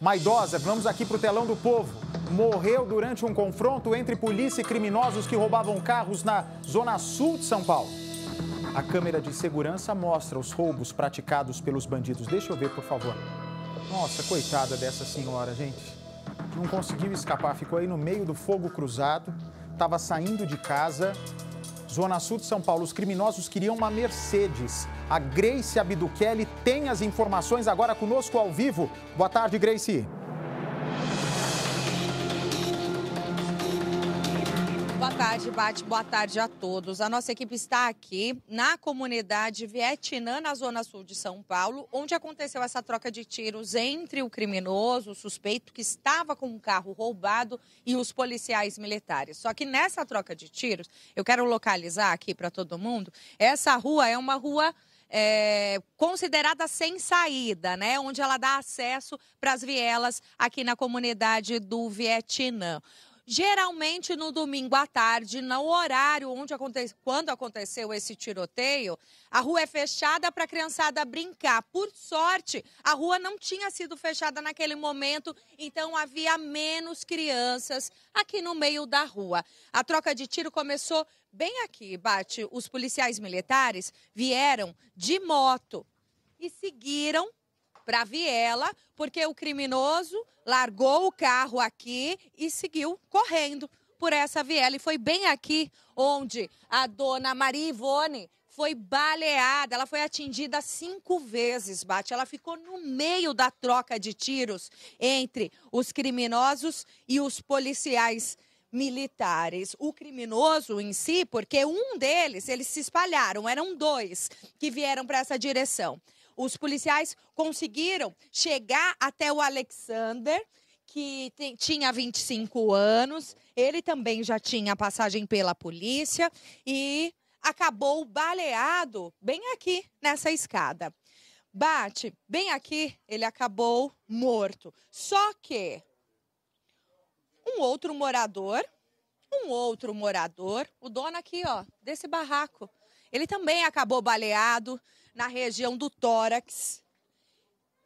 Uma idosa, vamos aqui para o telão do povo, morreu durante um confronto entre polícia e criminosos que roubavam carros na zona sul de São Paulo. A câmera de segurança mostra os roubos praticados pelos bandidos. Deixa eu ver, por favor. Nossa, coitada dessa senhora, gente. Não conseguiu escapar, ficou aí no meio do fogo cruzado, estava saindo de casa, Zona Sul de São Paulo. Os criminosos queriam uma Mercedes. A Grace Abdukeli tem as informações agora conosco ao vivo. Boa tarde, Grace. Boa tarde, Bate. Boa tarde a todos. A nossa equipe está aqui na comunidade Vietnã, na Zona Sul de São Paulo, onde aconteceu essa troca de tiros entre o criminoso, o suspeito que estava com um carro roubado, e os policiais militares. Só que nessa troca de tiros, eu quero localizar aqui para todo mundo, essa rua é uma rua é, considerada sem saída, né? Onde ela dá acesso para as vielas aqui na comunidade do Vietnã. Geralmente no domingo à tarde, no horário onde aconte... quando aconteceu esse tiroteio, a rua é fechada para a criançada brincar. Por sorte, a rua não tinha sido fechada naquele momento, então havia menos crianças aqui no meio da rua. A troca de tiro começou bem aqui, Bate. Os policiais militares vieram de moto e seguiram para Viela, porque o criminoso largou o carro aqui e seguiu correndo por essa viela. E foi bem aqui onde a dona Maria Ivone foi baleada, ela foi atingida cinco vezes, Bate. Ela ficou no meio da troca de tiros entre os criminosos e os policiais militares. O criminoso em si, porque um deles, eles se espalharam, eram dois que vieram para essa direção os policiais conseguiram chegar até o Alexander, que tem, tinha 25 anos, ele também já tinha passagem pela polícia e acabou baleado bem aqui nessa escada. Bate bem aqui, ele acabou morto. Só que um outro morador, um outro morador, o dono aqui, ó, desse barraco, ele também acabou baleado, na região do tórax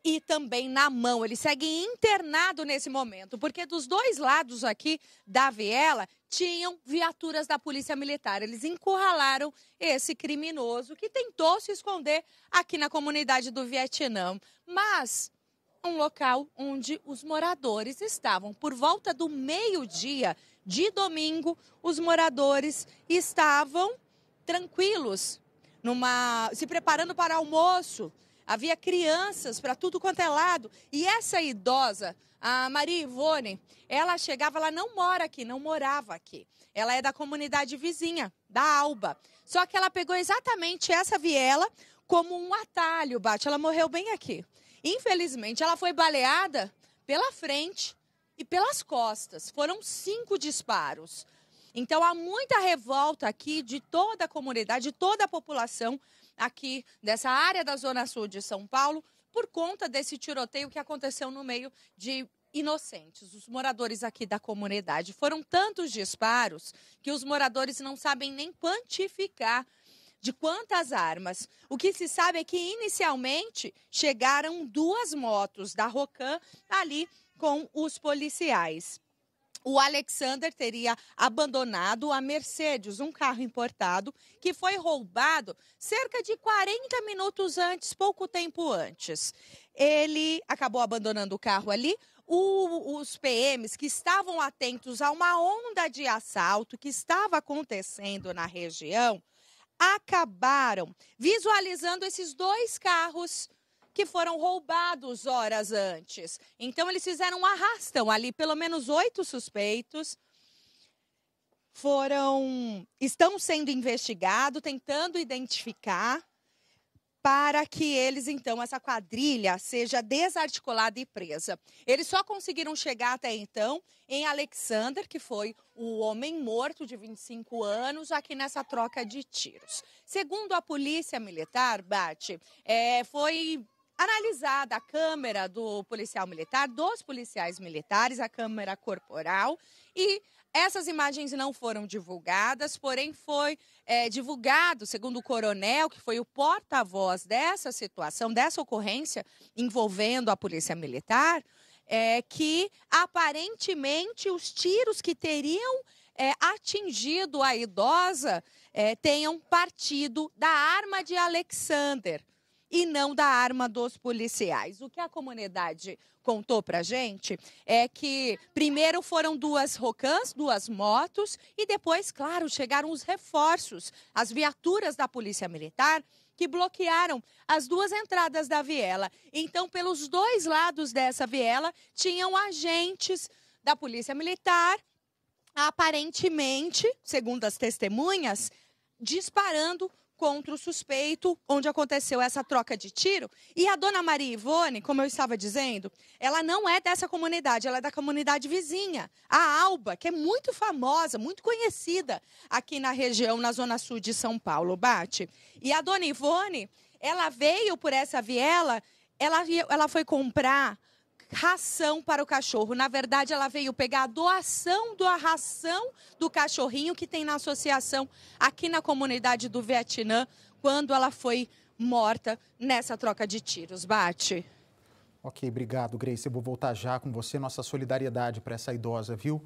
e também na mão. Ele segue internado nesse momento, porque dos dois lados aqui da viela tinham viaturas da Polícia Militar. Eles encurralaram esse criminoso que tentou se esconder aqui na comunidade do Vietnã. Mas um local onde os moradores estavam. Por volta do meio-dia de domingo, os moradores estavam tranquilos numa se preparando para almoço. Havia crianças para tudo quanto é lado. E essa idosa, a Maria Ivone, ela chegava, ela não mora aqui, não morava aqui. Ela é da comunidade vizinha, da Alba. Só que ela pegou exatamente essa viela como um atalho, Bate. Ela morreu bem aqui. Infelizmente, ela foi baleada pela frente e pelas costas. Foram cinco disparos. Então há muita revolta aqui de toda a comunidade, de toda a população aqui dessa área da Zona Sul de São Paulo por conta desse tiroteio que aconteceu no meio de inocentes, os moradores aqui da comunidade. Foram tantos disparos que os moradores não sabem nem quantificar de quantas armas. O que se sabe é que inicialmente chegaram duas motos da Rocan ali com os policiais o Alexander teria abandonado a Mercedes, um carro importado, que foi roubado cerca de 40 minutos antes, pouco tempo antes. Ele acabou abandonando o carro ali. O, os PMs que estavam atentos a uma onda de assalto que estava acontecendo na região acabaram visualizando esses dois carros que foram roubados horas antes. Então, eles fizeram um arrastão ali, pelo menos oito suspeitos foram estão sendo investigados, tentando identificar para que eles então essa quadrilha seja desarticulada e presa. Eles só conseguiram chegar até então em Alexander, que foi o homem morto de 25 anos aqui nessa troca de tiros. Segundo a polícia militar, Bate, é, foi analisada a câmera do policial militar, dos policiais militares, a câmera corporal e essas imagens não foram divulgadas, porém foi é, divulgado, segundo o coronel, que foi o porta-voz dessa situação, dessa ocorrência envolvendo a polícia militar, é, que aparentemente os tiros que teriam é, atingido a idosa é, tenham partido da arma de Alexander e não da arma dos policiais. O que a comunidade contou pra gente é que primeiro foram duas rocãs, duas motos e depois, claro, chegaram os reforços, as viaturas da Polícia Militar que bloquearam as duas entradas da viela. Então, pelos dois lados dessa viela, tinham agentes da Polícia Militar, aparentemente, segundo as testemunhas, disparando contra o suspeito, onde aconteceu essa troca de tiro. E a dona Maria Ivone, como eu estava dizendo, ela não é dessa comunidade, ela é da comunidade vizinha, a Alba, que é muito famosa, muito conhecida aqui na região, na zona sul de São Paulo, bate. E a dona Ivone, ela veio por essa viela, ela, ela foi comprar ração para o cachorro. Na verdade, ela veio pegar a doação da ração do cachorrinho que tem na associação aqui na comunidade do Vietnã, quando ela foi morta nessa troca de tiros. Bate. Ok, obrigado, Grace. Eu vou voltar já com você. Nossa solidariedade para essa idosa, viu?